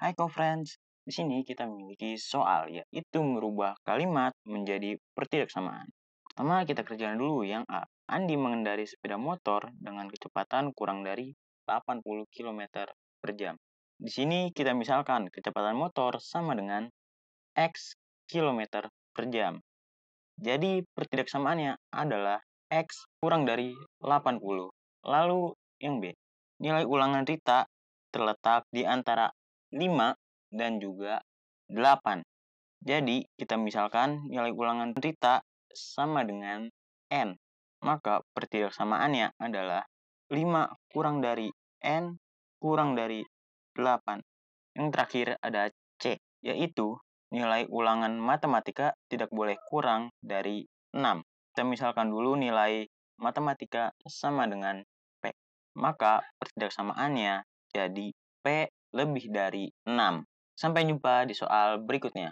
Hai co-friends, di sini kita memiliki soal yaitu merubah kalimat menjadi pertidaksamaan. Pertama kita kerjakan dulu yang A. Andi mengendari sepeda motor dengan kecepatan kurang dari 80 km per jam. Di sini kita misalkan kecepatan motor sama dengan X km per jam. Jadi pertidaksamaannya adalah X kurang dari 80. Lalu yang B. Nilai ulangan Rita terletak di antara 5, dan juga 8. Jadi, kita misalkan nilai ulangan Rita sama dengan N. Maka pertidaksamaannya adalah 5 kurang dari N kurang dari 8. Yang terakhir ada C, yaitu nilai ulangan matematika tidak boleh kurang dari 6. Kita misalkan dulu nilai matematika sama dengan P. Maka pertidaksamaannya jadi P lebih dari 6. Sampai jumpa di soal berikutnya.